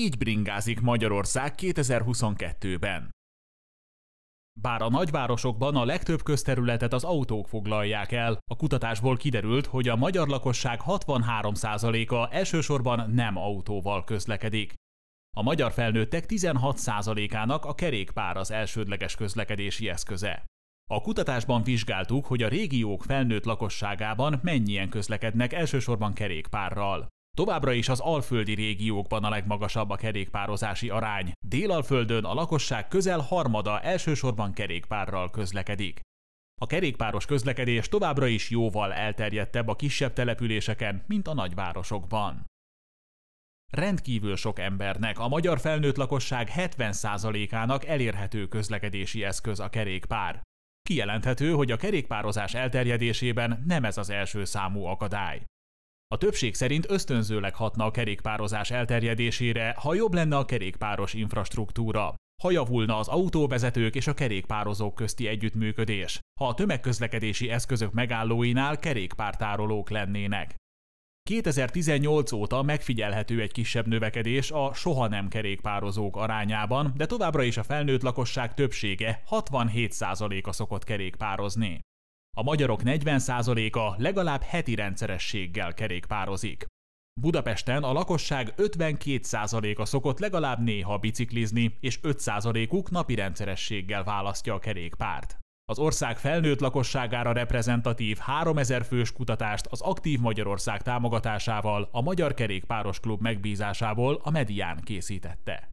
Így bringázik Magyarország 2022-ben. Bár a nagyvárosokban a legtöbb közterületet az autók foglalják el, a kutatásból kiderült, hogy a magyar lakosság 63%-a elsősorban nem autóval közlekedik. A magyar felnőttek 16%-ának a kerékpár az elsődleges közlekedési eszköze. A kutatásban vizsgáltuk, hogy a régiók felnőtt lakosságában mennyien közlekednek elsősorban kerékpárral. Továbbra is az alföldi régiókban a legmagasabb a kerékpározási arány. Délalföldön a lakosság közel harmada elsősorban kerékpárral közlekedik. A kerékpáros közlekedés továbbra is jóval elterjedtebb a kisebb településeken, mint a nagyvárosokban. Rendkívül sok embernek, a magyar felnőtt lakosság 70%-ának elérhető közlekedési eszköz a kerékpár. Kijelenthető, hogy a kerékpározás elterjedésében nem ez az első számú akadály. A többség szerint ösztönzőleg hatna a kerékpározás elterjedésére, ha jobb lenne a kerékpáros infrastruktúra. Ha javulna az autóvezetők és a kerékpározók közti együttműködés, ha a tömegközlekedési eszközök megállóinál kerékpártárolók lennének. 2018 óta megfigyelhető egy kisebb növekedés a soha nem kerékpározók arányában, de továbbra is a felnőtt lakosság többsége 67%-a szokott kerékpározni. A magyarok 40%-a legalább heti rendszerességgel kerékpározik. Budapesten a lakosság 52%-a szokott legalább néha biciklizni, és 5%-uk napi rendszerességgel választja a kerékpárt. Az ország felnőtt lakosságára reprezentatív 3000 fős kutatást az Aktív Magyarország támogatásával a Magyar Kerékpáros Klub megbízásából a Medián készítette.